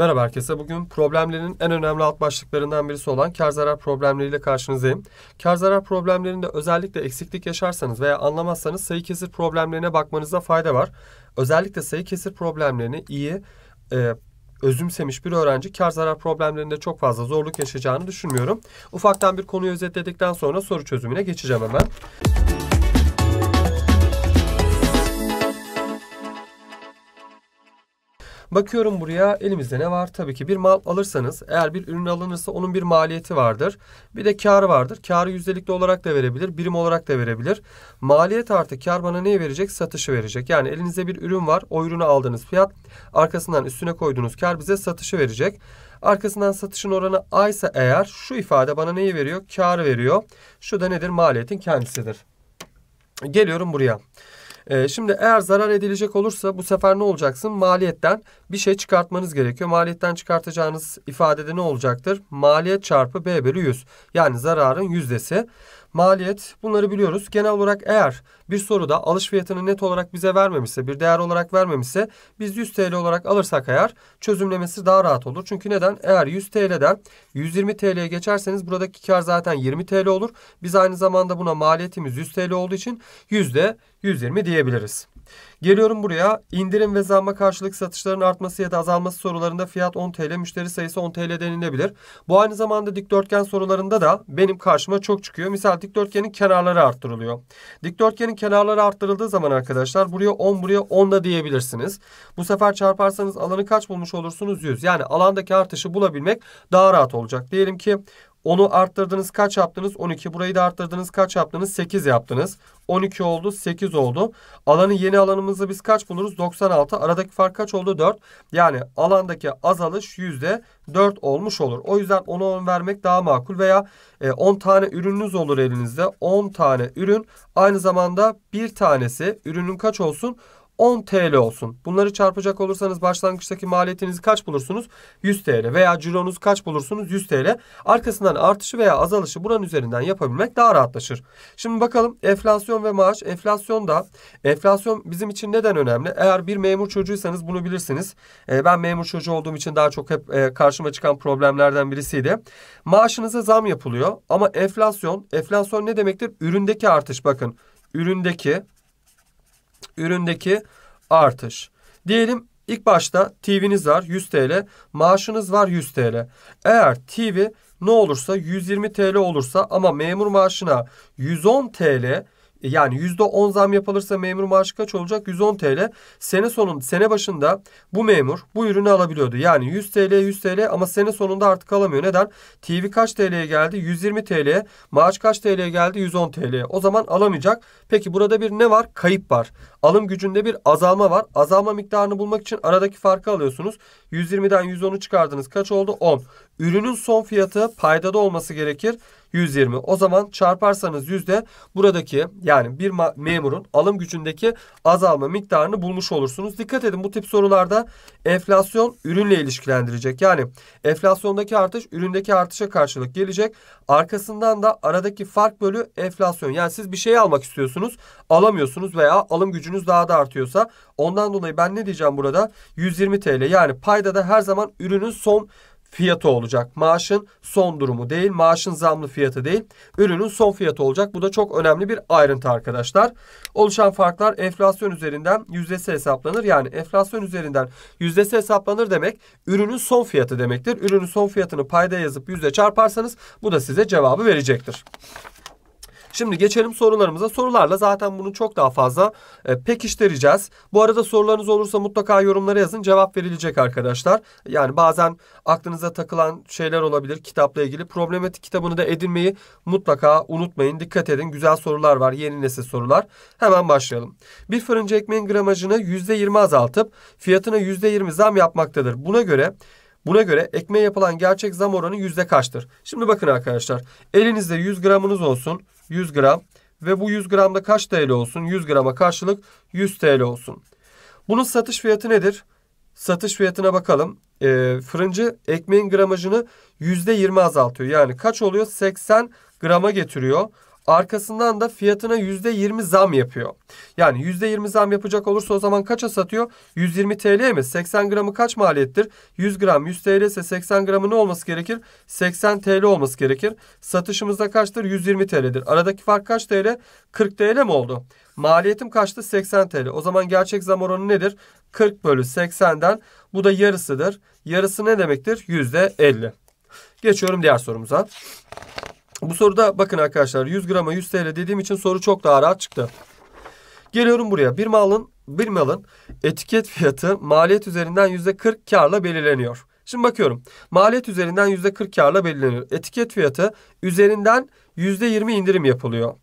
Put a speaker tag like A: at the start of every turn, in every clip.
A: Merhaba herkese. Bugün problemlerin en önemli alt başlıklarından birisi olan kar zarar problemleriyle karşınızdayım. Kar zarar problemlerinde özellikle eksiklik yaşarsanız veya anlamazsanız sayı kesir problemlerine bakmanızda fayda var. Özellikle sayı kesir problemlerini iyi e, özümsemiş bir öğrenci kar zarar problemlerinde çok fazla zorluk yaşayacağını düşünmüyorum. Ufaktan bir konuyu özetledikten sonra soru çözümüne geçeceğim hemen. Bakıyorum buraya elimizde ne var? Tabii ki bir mal alırsanız eğer bir ürün alınırsa onun bir maliyeti vardır. Bir de kar vardır. Karı yüzdelikli olarak da verebilir. Birim olarak da verebilir. Maliyet artı kar bana neyi verecek? Satışı verecek. Yani elinizde bir ürün var. O ürünü aldığınız fiyat arkasından üstüne koyduğunuz kar bize satışı verecek. Arkasından satışın oranı A ise eğer şu ifade bana neyi veriyor? Karı veriyor. Şu da nedir? Maliyetin kendisidir. Geliyorum buraya. Ee, şimdi eğer zarar edilecek olursa bu sefer ne olacaksın? Maliyetten bir şey çıkartmanız gerekiyor. Maliyetten çıkartacağınız ifadede ne olacaktır? Maliyet çarpı B bölü 100. Yani zararın yüzdesi maliyet bunları biliyoruz. Genel olarak eğer bir soruda alış fiyatını net olarak bize vermemişse, bir değer olarak vermemişse biz 100 TL olarak alırsak eğer çözümlemesi daha rahat olur. Çünkü neden? Eğer 100 TL'den 120 TL'ye geçerseniz buradaki kar zaten 20 TL olur. Biz aynı zamanda buna maliyetimiz 100 TL olduğu için %120 diyebiliriz. Geliyorum buraya. İndirim ve zamma karşılık satışların artması ya da azalması sorularında fiyat 10 TL, müşteri sayısı 10 TL denilebilir. Bu aynı zamanda dikdörtgen sorularında da benim karşıma çok çıkıyor. Misal dikdörtgenin kenarları arttırılıyor. Dikdörtgenin kenarları arttırıldığı zaman arkadaşlar buraya 10 buraya 10 da diyebilirsiniz. Bu sefer çarparsanız alanı kaç bulmuş olursunuz? 100. Yani alandaki artışı bulabilmek daha rahat olacak. Diyelim ki onu arttırdınız kaç yaptınız? 12. Burayı da arttırdınız kaç yaptınız? 8 yaptınız. 12 oldu 8 oldu. Alanı yeni alanımızda biz kaç buluruz? 96. Aradaki fark kaç oldu? 4. Yani alandaki azalış %4 olmuş olur. O yüzden 10'a 10 vermek daha makul veya 10 e, tane ürününüz olur elinizde. 10 tane ürün aynı zamanda bir tanesi ürünün kaç olsun? 10 TL olsun. Bunları çarpacak olursanız başlangıçtaki maliyetinizi kaç bulursunuz? 100 TL veya cironuz kaç bulursunuz? 100 TL. Arkasından artışı veya azalışı buranın üzerinden yapabilmek daha rahatlaşır. Şimdi bakalım enflasyon ve maaş. Enflasyon da enflasyon bizim için neden önemli? Eğer bir memur çocuğuysanız bunu bilirsiniz. Ee, ben memur çocuğu olduğum için daha çok hep e, karşıma çıkan problemlerden birisiydi. Maaşınıza zam yapılıyor ama enflasyon enflasyon ne demektir? Üründeki artış bakın. Üründeki üründeki artış. Diyelim ilk başta TV'niz var 100 TL, maaşınız var 100 TL. Eğer TV ne olursa 120 TL olursa ama memur maaşına 110 TL e, yani %10 zam yapılırsa memur maaşı kaç olacak? 110 TL. Sene sonun sene başında bu memur bu ürünü alabiliyordu. Yani 100 TL 100 TL ama sene sonunda artık alamıyor. Neden? TV kaç TL'ye geldi? 120 TL. Maaş kaç TL'ye geldi? 110 TL. O zaman alamayacak. Peki burada bir ne var? Kayıp var. Alım gücünde bir azalma var. Azalma miktarını bulmak için aradaki farkı alıyorsunuz. 120'den 110'u çıkardınız. Kaç oldu? 10. Ürünün son fiyatı paydada olması gerekir. 120. O zaman çarparsanız yüzde buradaki yani bir memurun alım gücündeki azalma miktarını bulmuş olursunuz. Dikkat edin bu tip sorularda enflasyon ürünle ilişkilendirecek. Yani enflasyondaki artış üründeki artışa karşılık gelecek. Arkasından da aradaki fark bölü enflasyon. Yani siz bir şey almak istiyorsunuz alamıyorsunuz veya alım gücünüz daha da artıyorsa ondan dolayı ben ne diyeceğim burada 120 TL yani payda da her zaman ürünün son fiyatı olacak. Maaşın son durumu değil, maaşın zamlı fiyatı değil, ürünün son fiyatı olacak. Bu da çok önemli bir ayrıntı arkadaşlar. Oluşan farklar enflasyon üzerinden yüzdesi hesaplanır. Yani enflasyon üzerinden yüzdesi hesaplanır demek ürünün son fiyatı demektir. Ürünün son fiyatını payda yazıp yüzde çarparsanız bu da size cevabı verecektir. Şimdi geçelim sorularımıza. Sorularla zaten bunu çok daha fazla e, pekiştireceğiz. Bu arada sorularınız olursa mutlaka yorumlara yazın. Cevap verilecek arkadaşlar. Yani bazen aklınıza takılan şeyler olabilir kitapla ilgili. Problematik kitabını da edinmeyi mutlaka unutmayın. Dikkat edin. Güzel sorular var. Yeni nesil sorular. Hemen başlayalım. Bir fırıncı ekmeğin gramajını %20 azaltıp fiyatına %20 zam yapmaktadır. Buna göre Buna göre ekmeğe yapılan gerçek zam oranı yüzde kaçtır? Şimdi bakın arkadaşlar elinizde 100 gramınız olsun 100 gram ve bu 100 gramda kaç TL olsun? 100 grama karşılık 100 TL olsun. Bunun satış fiyatı nedir? Satış fiyatına bakalım. E, fırıncı ekmeğin gramajını %20 azaltıyor. Yani kaç oluyor? 80 grama getiriyor. Arkasından da fiyatına %20 zam yapıyor. Yani %20 zam yapacak olursa o zaman kaça satıyor? 120 TL mi? 80 gramı kaç maliyettir? 100 gram 100 TL ise 80 gramı ne olması gerekir? 80 TL olması gerekir. Satışımızda kaçtır? 120 TL'dir. Aradaki fark kaç TL? 40 TL mi oldu? Maliyetim kaçtı? 80 TL. O zaman gerçek zam oranı nedir? 40 bölü 80'den bu da yarısıdır. Yarısı ne demektir? %50. Geçiyorum diğer sorumuza. Bu soruda bakın arkadaşlar 100 grama 100 TL dediğim için soru çok daha rahat çıktı. Geliyorum buraya. Bir malın bir malın etiket fiyatı maliyet üzerinden yüzde %40 karla belirleniyor. Şimdi bakıyorum. Maliyet üzerinden yüzde %40 karla belirleniyor. Etiket fiyatı üzerinden yüzde %20 indirim yapılıyor.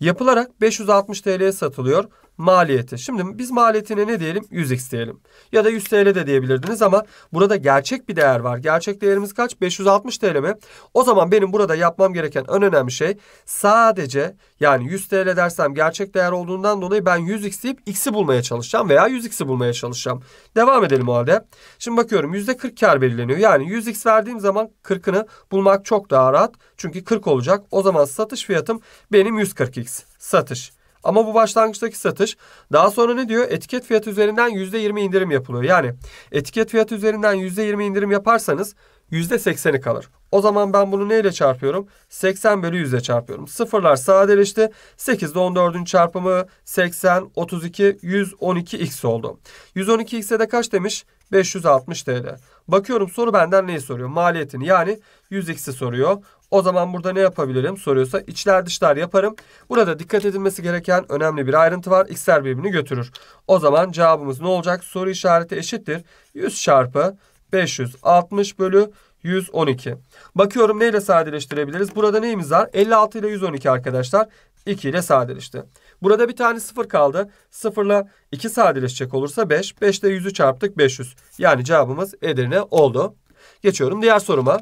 A: Yapılarak 560 TL'ye satılıyor maliyeti. Şimdi biz maliyetine ne diyelim? 100x diyelim. Ya da 100 TL de diyebilirdiniz ama burada gerçek bir değer var. Gerçek değerimiz kaç? 560 TL mi? O zaman benim burada yapmam gereken en önemli şey sadece yani 100 TL dersem gerçek değer olduğundan dolayı ben 100x deyip x'i bulmaya çalışacağım veya 100x'i bulmaya çalışacağım. Devam edelim o halde. Şimdi bakıyorum %40 kar belirleniyor. Yani 100x verdiğim zaman 40'ını bulmak çok daha rahat. Çünkü 40 olacak. O zaman satış fiyatım benim 140x. Satış. Ama bu başlangıçtaki satış daha sonra ne diyor? Etiket fiyatı üzerinden %20 indirim yapılıyor. Yani etiket fiyatı üzerinden %20 indirim yaparsanız %80'i kalır. O zaman ben bunu neyle çarpıyorum? 80 bölü 100 ile çarpıyorum. Sıfırlar sadeleşti. 8 ile 14'ün çarpımı 80, 32, 112x oldu. 112x'e de kaç demiş? 560 TL. Bakıyorum soru benden neyi soruyor? Maliyetini yani 100x'i soruyor. O zaman burada ne yapabilirim soruyorsa içler dışlar yaparım. Burada dikkat edilmesi gereken önemli bir ayrıntı var. X'ler birbirini götürür. O zaman cevabımız ne olacak? Soru işareti eşittir. 100 çarpı 560 bölü 112. Bakıyorum neyle sadeleştirebiliriz? Burada neyimiz var? 56 ile 112 arkadaşlar. 2 ile sadeleşti. Burada bir tane 0 kaldı. 0 ile 2 sadeleşecek olursa 5. 5 ile 100'ü çarptık 500. Yani cevabımız Edirne oldu. Geçiyorum diğer soruma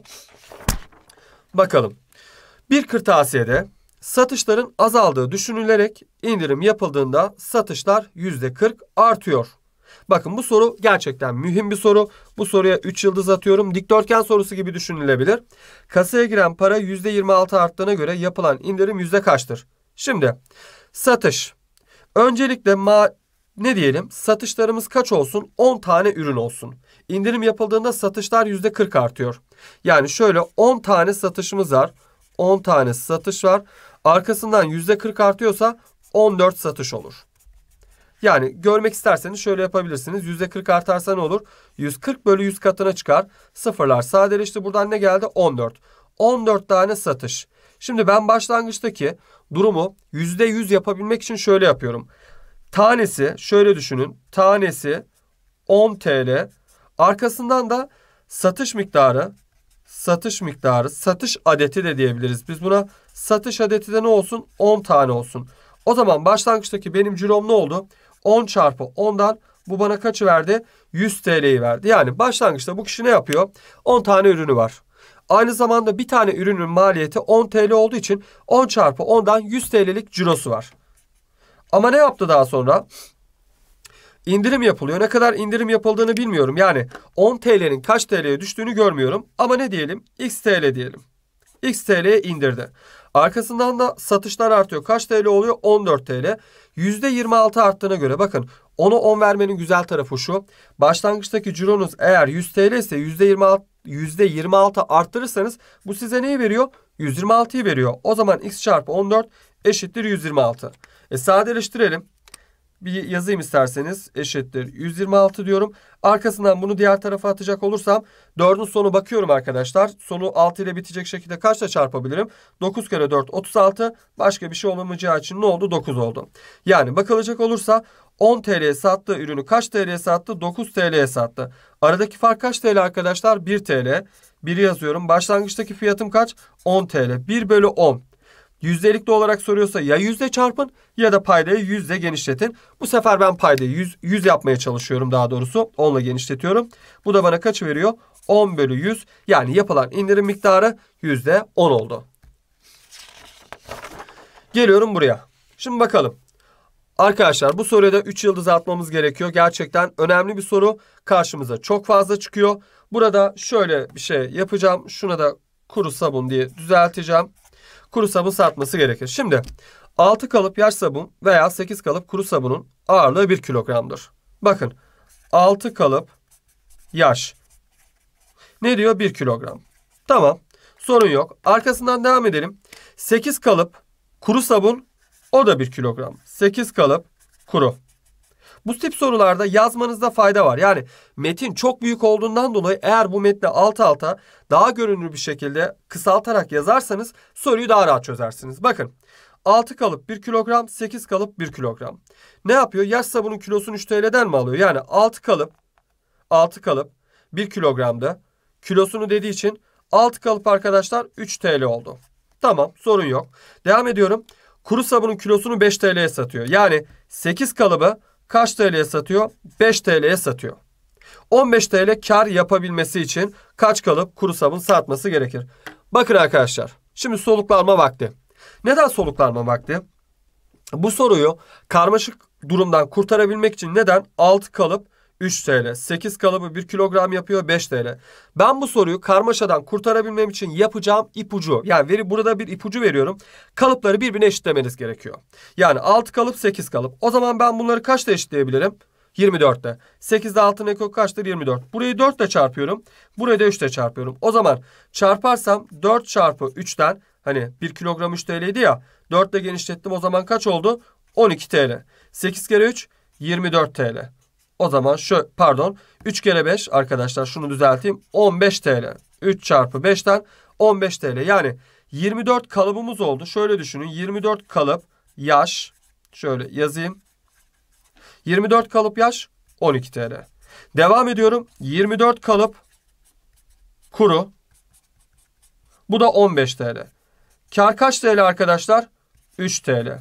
A: bakalım. Bir kırtasiyede satışların azaldığı düşünülerek indirim yapıldığında satışlar %40 artıyor. Bakın bu soru gerçekten mühim bir soru. Bu soruya 3 yıldız atıyorum. Dikdörtgen sorusu gibi düşünülebilir. Kasaya giren para %26 arttığına göre yapılan indirim yüzde kaçtır? Şimdi satış. Öncelikle ma ne diyelim satışlarımız kaç olsun? 10 tane ürün olsun. İndirim yapıldığında satışlar %40 artıyor. Yani şöyle 10 tane satışımız var. 10 tane satış var. Arkasından %40 artıyorsa 14 satış olur. Yani görmek isterseniz şöyle yapabilirsiniz. %40 artarsa ne olur? 140 bölü 100 katına çıkar. Sıfırlar sadeleşti. Buradan ne geldi? 14. 14 tane satış. Şimdi ben başlangıçtaki durumu %100 yapabilmek için şöyle yapıyorum. Tanesi şöyle düşünün. Tanesi 10 TL. Arkasından da satış miktarı satış miktarı, satış adeti de diyebiliriz. Biz buna satış adeti de ne olsun? 10 tane olsun. O zaman başlangıçtaki benim cirom ne oldu? 10 çarpı 10'dan bu bana kaçı verdi? 100 TL'yi verdi. Yani başlangıçta bu kişi ne yapıyor? 10 tane ürünü var. Aynı zamanda bir tane ürünün maliyeti 10 TL olduğu için 10 çarpı 10'dan 100 TL'lik cirosu var. Ama ne yaptı daha sonra? indirim yapılıyor. Ne kadar indirim yapıldığını bilmiyorum. Yani 10 TL'nin kaç TL'ye düştüğünü görmüyorum. Ama ne diyelim? X TL diyelim. X TL'ye indirdi. Arkasından da satışlar artıyor. Kaç TL oluyor? 14 TL. %26 arttığına göre bakın onu 10 vermenin güzel tarafı şu. Başlangıçtaki cironuz eğer 100 TL ise %26, %26 arttırırsanız bu size neyi veriyor? 126'yı veriyor. O zaman x çarpı 14 eşittir 126. E sadeleştirelim bir yazayım isterseniz. Eşittir 126 diyorum. Arkasından bunu diğer tarafa atacak olursam 4'ün sonu bakıyorum arkadaşlar. Sonu 6 ile bitecek şekilde kaçla çarpabilirim? 9 kere 4 36. Başka bir şey olamayacağı için ne oldu? 9 oldu. Yani bakılacak olursa 10 TL'ye sattığı ürünü kaç TL'ye sattı? 9 TL'ye sattı. Aradaki fark kaç TL arkadaşlar? 1 TL. 1'i yazıyorum. Başlangıçtaki fiyatım kaç? 10 TL. 1 bölü 10. Yüzdelikli olarak soruyorsa ya yüzde çarpın ya da paydayı yüzde genişletin. Bu sefer ben paydayı 100, 100 yapmaya çalışıyorum daha doğrusu. 10 genişletiyorum. Bu da bana kaç veriyor? 10 bölü 100 yani yapılan indirim miktarı yüzde 10 oldu. Geliyorum buraya. Şimdi bakalım. Arkadaşlar bu soruya da 3 yıldız atmamız gerekiyor. Gerçekten önemli bir soru. Karşımıza çok fazla çıkıyor. Burada şöyle bir şey yapacağım. Şuna da kuru sabun diye düzelteceğim kuru sabun satması gerekir. Şimdi 6 kalıp yaş sabun veya 8 kalıp kuru sabunun ağırlığı 1 kilogramdır. Bakın 6 kalıp yaş. Ne diyor? 1 kilogram. Tamam. Sorun yok. Arkasından devam edelim. 8 kalıp kuru sabun o da 1 kilogram. 8 kalıp kuru. Bu tip sorularda yazmanızda fayda var. Yani metin çok büyük olduğundan dolayı eğer bu metni alt alta daha görünür bir şekilde kısaltarak yazarsanız soruyu daha rahat çözersiniz. Bakın 6 kalıp 1 kilogram, 8 kalıp 1 kilogram. Ne yapıyor? Yaş sabunun kilosunu 3 TL'den mi alıyor? Yani 6 kalıp 6 kalıp 1 kilogramda kilosunu dediği için 6 kalıp arkadaşlar 3 TL oldu. Tamam sorun yok. Devam ediyorum. Kuru sabunun kilosunu 5 TL'ye satıyor. Yani 8 kalıbı kaç TL'ye satıyor? 5 TL'ye satıyor. 15 TL kar yapabilmesi için kaç kalıp kuru sabun satması gerekir? Bakın arkadaşlar. Şimdi soluklanma vakti. Neden soluklanma vakti? Bu soruyu karmaşık durumdan kurtarabilmek için neden 6 kalıp 3 TL. 8 kalıbı 1 kilogram yapıyor 5 TL. Ben bu soruyu karmaşadan kurtarabilmem için yapacağım ipucu. Yani veri burada bir ipucu veriyorum. Kalıpları birbirine eşitlemeniz gerekiyor. Yani 6 kalıp 8 kalıp. O zaman ben bunları kaçta eşitleyebilirim? 24'te. 8'de 6'nın ekoku kaçtır? 24. Burayı 4 ile çarpıyorum. Burayı da 3 ile çarpıyorum. O zaman çarparsam 4 çarpı 3'ten hani 1 kilogram 3 TL'ydi ya. 4 ile genişlettim o zaman kaç oldu? 12 TL. 8 kere 3 24 TL. O zaman şu pardon 3 kere 5 arkadaşlar şunu düzelteyim 15 TL. 3 çarpı 5'ten 15 TL yani 24 kalıbımız oldu. Şöyle düşünün 24 kalıp yaş şöyle yazayım. 24 kalıp yaş 12 TL. Devam ediyorum 24 kalıp kuru bu da 15 TL. Kar kaç TL arkadaşlar? 3 TL.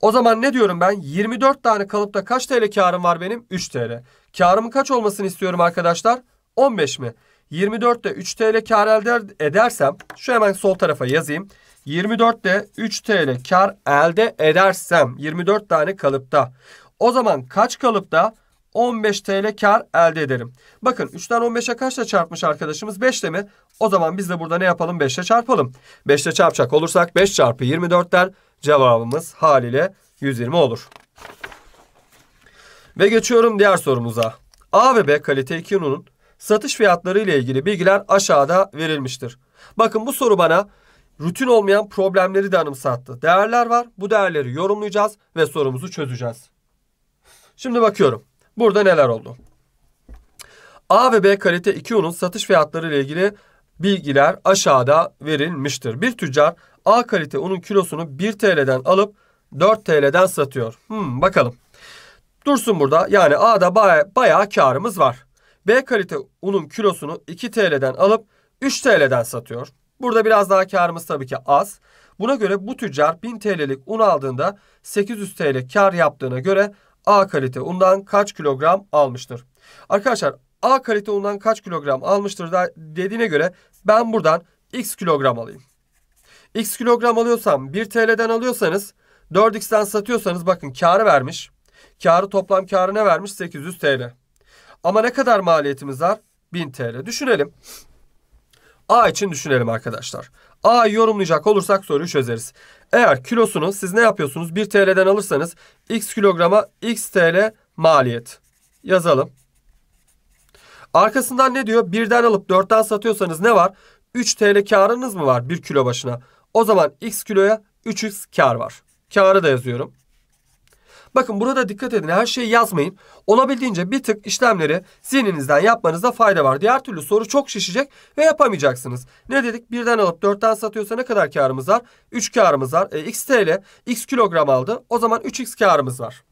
A: O zaman ne diyorum ben? 24 tane kalıpta kaç TL karım var benim? 3 TL. Karımın kaç olmasını istiyorum arkadaşlar? 15 mi? 24 24'te 3 TL kar elde edersem şu hemen sol tarafa yazayım. 24 24'te 3 TL kar elde edersem 24 tane kalıpta. O zaman kaç kalıpta? 15 TL kar elde ederim. Bakın 3'ten 15'e kaçla çarpmış arkadaşımız? 5 ile mi? O zaman biz de burada ne yapalım? 5 ile çarpalım. 5 ile çarpacak olursak 5 çarpı 24'ten cevabımız haliyle 120 olur. Ve geçiyorum diğer sorumuza. A ve B kalite 2 ununun satış fiyatları ile ilgili bilgiler aşağıda verilmiştir. Bakın bu soru bana rutin olmayan problemleri de anımsattı. Değerler var. Bu değerleri yorumlayacağız ve sorumuzu çözeceğiz. Şimdi bakıyorum. Burada neler oldu? A ve B kalite 2U'nun satış fiyatları ile ilgili bilgiler aşağıda verilmiştir. Bir tüccar A kalite unun kilosunu 1 TL'den alıp 4 TL'den satıyor. Hmm, bakalım. Dursun burada. Yani A'da baya, bayağı karımız var. B kalite unun kilosunu 2 TL'den alıp 3 TL'den satıyor. Burada biraz daha karımız tabii ki az. Buna göre bu tüccar 1000 TL'lik un aldığında 800 TL kar yaptığına göre A kalite undan kaç kilogram almıştır? Arkadaşlar A kalite undan kaç kilogram almıştır dediğine göre ben buradan x kilogram alayım. x kilogram alıyorsam 1 TL'den alıyorsanız 4x'ten satıyorsanız bakın karı vermiş. Karı toplam karı ne vermiş? 800 TL. Ama ne kadar maliyetimiz var? 1000 TL. Düşünelim. A için düşünelim arkadaşlar. A yorumlayacak olursak soruyu çözeriz. Eğer kilosunu siz ne yapıyorsunuz? 1 TL'den alırsanız x kilograma x TL maliyet. Yazalım. Arkasından ne diyor? 1'den alıp 4'ten satıyorsanız ne var? 3 TL karınız mı var 1 kilo başına? O zaman x kiloya 3x kar var. Karı da yazıyorum. Bakın burada dikkat edin her şeyi yazmayın. Olabildiğince bir tık işlemleri zihninizden yapmanızda fayda var. Diğer türlü soru çok şişecek ve yapamayacaksınız. Ne dedik? Birden alıp dörtten satıyorsa ne kadar karımız var? 3 karımız var. E, x TL x kilogram aldı. O zaman 3x karımız var.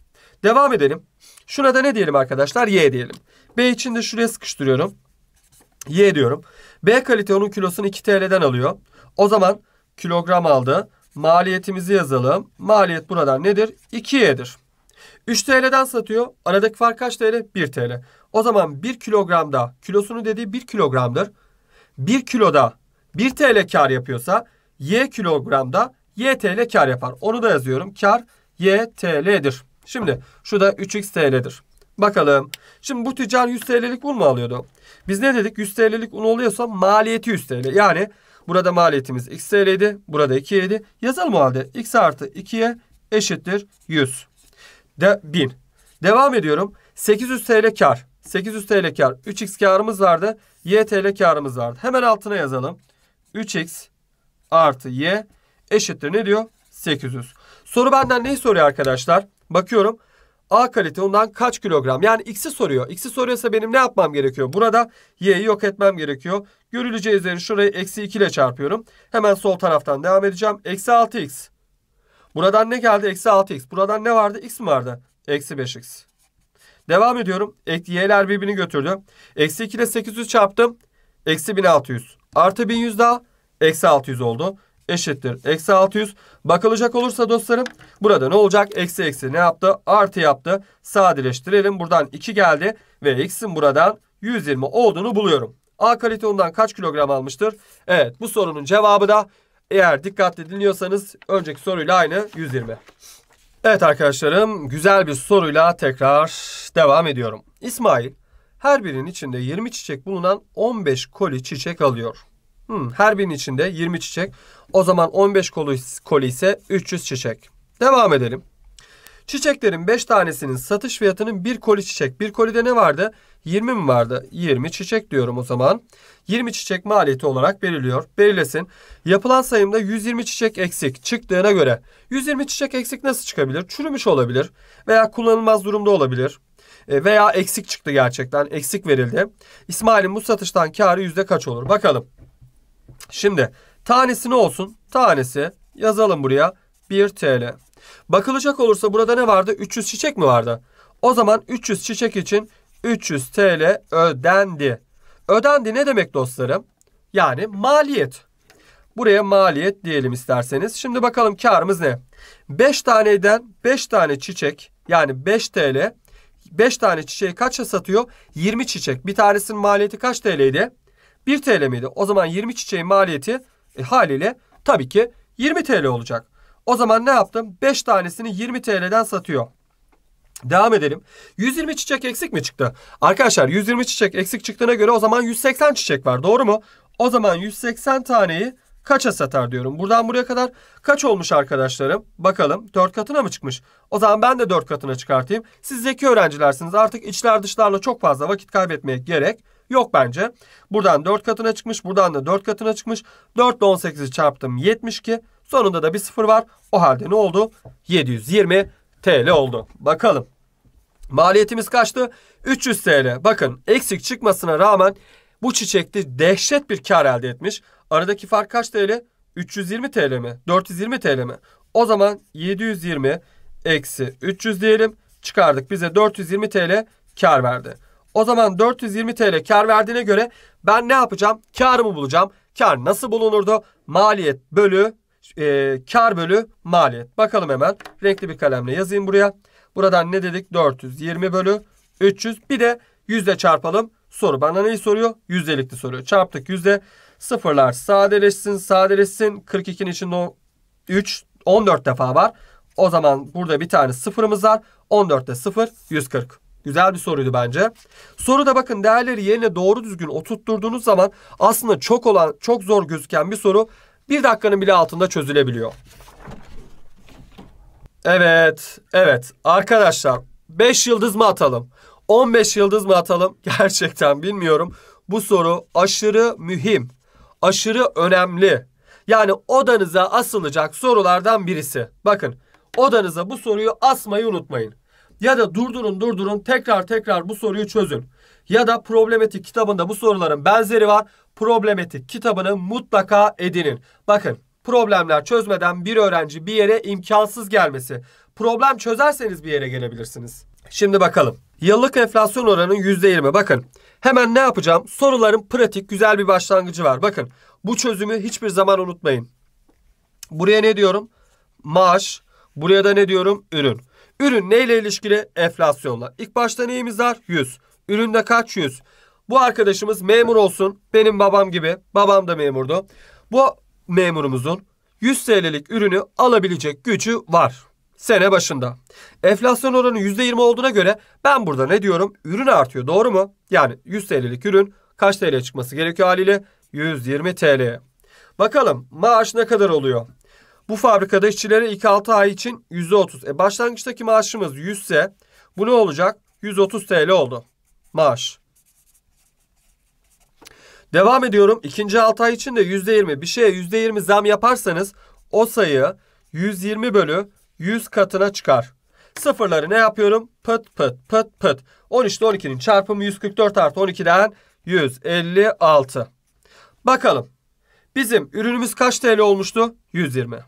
A: Devam edelim. Şuna da ne diyelim arkadaşlar? Y diyelim. B için de şuraya sıkıştırıyorum. Y diyorum. B kalite onun kilosunu 2 TL'den alıyor. O zaman kilogram aldı. Maliyetimizi yazalım. Maliyet buradan nedir? 2Y'dir. 3 TL'den satıyor. Aradaki fark kaç TL? 1 TL. O zaman 1 kilogramda kilosunu dediği 1 kilogramdır. 1 kiloda 1 TL kar yapıyorsa Y kilogramda Y TL kar yapar. Onu da yazıyorum. Kar Y TL'dir. Şimdi şu da 3x TL'dir. Bakalım. Şimdi bu tüccar 100 TL'lik un mu alıyordu? Biz ne dedik? 100 TL'lik un oluyorsa maliyeti 100 TL. Yani burada maliyetimiz x TL'ydi. Burada 2'ydi. Yazalım o halde. x artı 2'ye eşittir 100. De 1000. Devam ediyorum. 800 TL kar. 800 TL kar. 3x karımız vardı. Y TL karımız vardı. Hemen altına yazalım. 3x artı y eşittir ne diyor? 800. Soru benden neyi soruyor arkadaşlar? Bakıyorum. A kalite ondan kaç kilogram? Yani x'i soruyor. X'i soruyorsa benim ne yapmam gerekiyor? Burada y'yi yok etmem gerekiyor. Görüleceği üzere şurayı eksi 2 ile çarpıyorum. Hemen sol taraftan devam edeceğim. Eksi 6x Buradan ne geldi? Eksi 6x. Buradan ne vardı? X mi vardı? Eksi 5x. Devam ediyorum. Y'ler birbirini götürdü. Eksi 2 ile 800 çarptım. Eksi 1600. Artı 1100 daha. Eksi 600 oldu. Eşittir. Eksi 600. Bakılacak olursa dostlarım burada ne olacak? Eksi eksi ne yaptı? Artı yaptı. Sadeleştirelim. Buradan 2 geldi. Ve x'in buradan 120 olduğunu buluyorum. A kalite ondan kaç kilogram almıştır? Evet bu sorunun cevabı da eğer dikkatli dinliyorsanız önceki soruyla aynı 120. Evet arkadaşlarım güzel bir soruyla tekrar devam ediyorum. İsmail her birinin içinde 20 çiçek bulunan 15 koli çiçek alıyor. Hmm, her birinin içinde 20 çiçek. O zaman 15 koli, koli ise 300 çiçek. Devam edelim. Çiçeklerin 5 tanesinin satış fiyatının bir koli çiçek. Bir kolide ne vardı? 20 mi vardı? 20 çiçek diyorum o zaman. 20 çiçek maliyeti olarak belirliyor. Belirlesin. Yapılan sayımda 120 çiçek eksik çıktığına göre 120 çiçek eksik nasıl çıkabilir? Çürümüş olabilir veya kullanılmaz durumda olabilir e, veya eksik çıktı gerçekten. Eksik verildi. İsmail'in bu satıştan karı yüzde kaç olur? Bakalım. Şimdi tanesi ne olsun? Tanesi yazalım buraya 1 TL. Bakılacak olursa burada ne vardı? 300 çiçek mi vardı? O zaman 300 çiçek için 300 TL ödendi. Ödendi ne demek dostlarım? Yani maliyet. Buraya maliyet diyelim isterseniz. Şimdi bakalım karımız ne? 5 taneden 5 tane çiçek yani 5 TL 5 tane çiçeği kaça satıyor? 20 çiçek. Bir tanesinin maliyeti kaç TL'ydi? 1 TL miydi? O zaman 20 çiçeğin maliyeti e, haliyle tabii ki 20 TL olacak. O zaman ne yaptım? 5 tanesini 20 TL'den satıyor. Devam edelim. 120 çiçek eksik mi çıktı? Arkadaşlar 120 çiçek eksik çıktığına göre o zaman 180 çiçek var doğru mu? O zaman 180 taneyi kaça satar diyorum. Buradan buraya kadar kaç olmuş arkadaşlarım? Bakalım 4 katına mı çıkmış? O zaman ben de 4 katına çıkartayım. Siz zeki öğrencilersiniz. Artık içler dışlarla çok fazla vakit kaybetmeye gerek yok bence. Buradan 4 katına çıkmış. Buradan da 4 katına çıkmış. 4 ile 18'i çarptım 72. Sonunda da bir sıfır var. O halde ne oldu? 720 TL oldu. Bakalım. Maliyetimiz kaçtı? 300 TL. Bakın eksik çıkmasına rağmen bu çiçekte dehşet bir kar elde etmiş. Aradaki fark kaç TL? 320 TL mi? 420 TL mi? O zaman 720 eksi 300 diyelim. Çıkardık bize 420 TL kar verdi. O zaman 420 TL kar verdiğine göre ben ne yapacağım? Karımı bulacağım. Kar nasıl bulunurdu? Maliyet bölü e, kar bölü maliyet. Bakalım hemen renkli bir kalemle yazayım buraya. Buradan ne dedik? 420 bölü 300. Bir de yüzde çarpalım. Soru bana neyi soruyor? Yüzdelikli soruyor. Çarptık yüzde. Sıfırlar sadeleşsin sadeleşsin. 42'nin içinde 3 14 defa var. O zaman burada bir tane sıfırımız var. 14'te 0 140. Güzel bir soruydu bence. Soruda bakın değerleri yerine doğru düzgün oturtturduğunuz zaman aslında çok olan çok zor gözüken bir soru bir dakikanın bile altında çözülebiliyor. Evet, evet arkadaşlar 5 yıldız mı atalım? 15 yıldız mı atalım? Gerçekten bilmiyorum. Bu soru aşırı mühim, aşırı önemli. Yani odanıza asılacak sorulardan birisi. Bakın odanıza bu soruyu asmayı unutmayın. Ya da durdurun durdurun tekrar tekrar bu soruyu çözün ya da problematik kitabında bu soruların benzeri var. Problematik kitabını mutlaka edinin. Bakın problemler çözmeden bir öğrenci bir yere imkansız gelmesi. Problem çözerseniz bir yere gelebilirsiniz. Şimdi bakalım. Yıllık enflasyon oranı %20. Bakın hemen ne yapacağım? Soruların pratik güzel bir başlangıcı var. Bakın bu çözümü hiçbir zaman unutmayın. Buraya ne diyorum? Maaş. Buraya da ne diyorum? Ürün. Ürün neyle ilişkili? Enflasyonla. İlk başta neyimiz var? 100. Üründe kaç yüz? Bu arkadaşımız memur olsun. Benim babam gibi. Babam da memurdu. Bu memurumuzun 100 TL'lik ürünü alabilecek gücü var. Sene başında. Enflasyon oranı %20 olduğuna göre ben burada ne diyorum? Ürün artıyor doğru mu? Yani 100 TL'lik ürün kaç TL'ye çıkması gerekiyor haliyle? 120 TL'ye. Bakalım maaş ne kadar oluyor? Bu fabrikada işçilere ilk 6 ay için %30. E başlangıçtaki maaşımız 100 ise bu ne olacak? 130 TL oldu maaş. Devam ediyorum. İkinci 6 ay için de %20 bir şeye %20 zam yaparsanız o sayı 120 bölü 100 katına çıkar. Sıfırları ne yapıyorum? Pıt pıt pıt pıt. 13 ile 12'nin çarpımı 144 artı 12'den 156. Bakalım. Bizim ürünümüz kaç TL olmuştu? 120.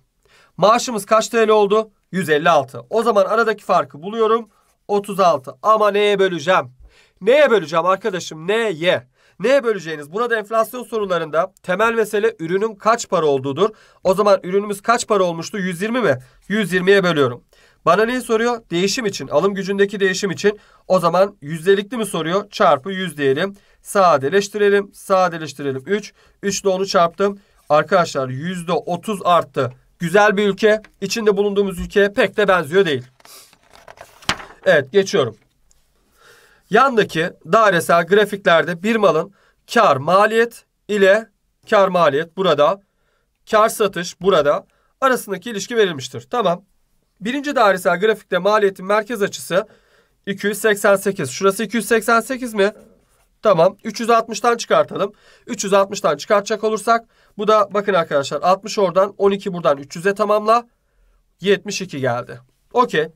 A: Maaşımız kaç TL oldu? 156. O zaman aradaki farkı buluyorum. 36. Ama neye böleceğim? Neye böleceğim arkadaşım? Neye? Neye böleceğiniz? Buna da enflasyon sorularında temel mesele ürünün kaç para olduğudur. O zaman ürünümüz kaç para olmuştu? 120 mi? 120'ye bölüyorum. Bana neyi soruyor? Değişim için. Alım gücündeki değişim için. O zaman yüzdelikli mi soruyor? Çarpı yüz diyelim. Sadeleştirelim. Sadeleştirelim. 3. 3 ile onu çarptım. Arkadaşlar yüzde %30 arttı. Güzel bir ülke. İçinde bulunduğumuz ülkeye pek de benziyor değil. Evet geçiyorum. Yandaki dairesel grafiklerde bir malın kar maliyet ile kar maliyet burada, kar satış burada arasındaki ilişki verilmiştir. Tamam. Birinci dairesel grafikte maliyetin merkez açısı 288. Şurası 288 mi? Tamam. 360'tan çıkartalım. 360'tan çıkartacak olursak bu da bakın arkadaşlar 60 oradan 12 buradan 300'e tamamla. 72 geldi. Okey.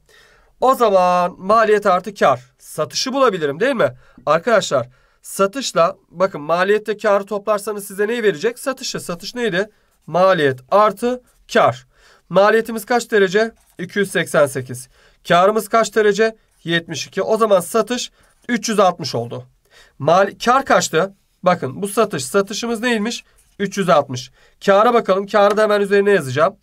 A: O zaman maliyet artı kar. Satışı bulabilirim değil mi? Arkadaşlar satışla bakın maliyette karı toplarsanız size neyi verecek? Satışı. Satış neydi? Maliyet artı kar. Maliyetimiz kaç derece? 288. Karımız kaç derece? 72. O zaman satış 360 oldu. Mal kar kaçtı? Bakın bu satış. Satışımız neymiş? 360. kara bakalım. karı da hemen üzerine yazacağım.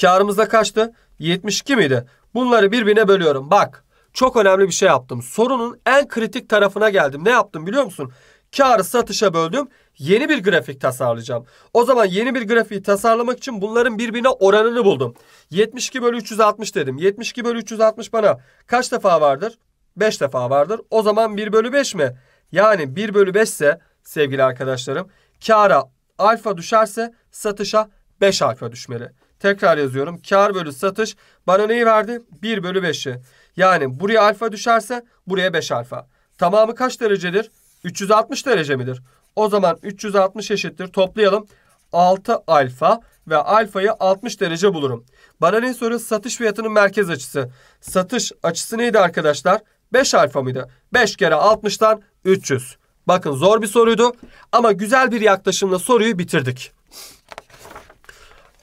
A: karımız da kaçtı? 72 miydi? Bunları birbirine bölüyorum. Bak çok önemli bir şey yaptım. Sorunun en kritik tarafına geldim. Ne yaptım biliyor musun? Karı satışa böldüm. Yeni bir grafik tasarlayacağım. O zaman yeni bir grafiği tasarlamak için bunların birbirine oranını buldum. 72 bölü 360 dedim. 72 bölü 360 bana kaç defa vardır? 5 defa vardır. O zaman 1 bölü 5 mi? Yani 1 bölü 5 ise sevgili arkadaşlarım kara alfa düşerse satışa 5 alfa düşmeli. Tekrar yazıyorum. Kar bölü satış bana neyi verdi? 1 bölü 5'i. Yani buraya alfa düşerse buraya 5 alfa. Tamamı kaç derecedir? 360 derece midir? O zaman 360 eşittir. Toplayalım. 6 alfa ve alfayı 60 derece bulurum. Bana ne soru? Satış fiyatının merkez açısı. Satış açısı neydi arkadaşlar? 5 alfa mıydı? 5 kere 60'tan 300. Bakın zor bir soruydu ama güzel bir yaklaşımla soruyu bitirdik.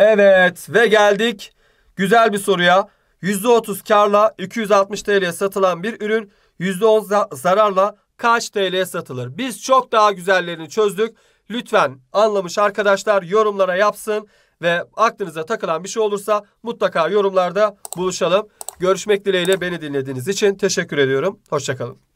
A: Evet ve geldik güzel bir soruya. %30 karla 260 TL'ye satılan bir ürün %10 zararla kaç TL'ye satılır? Biz çok daha güzellerini çözdük. Lütfen anlamış arkadaşlar yorumlara yapsın ve aklınıza takılan bir şey olursa mutlaka yorumlarda buluşalım. Görüşmek dileğiyle beni dinlediğiniz için teşekkür ediyorum. Hoşçakalın.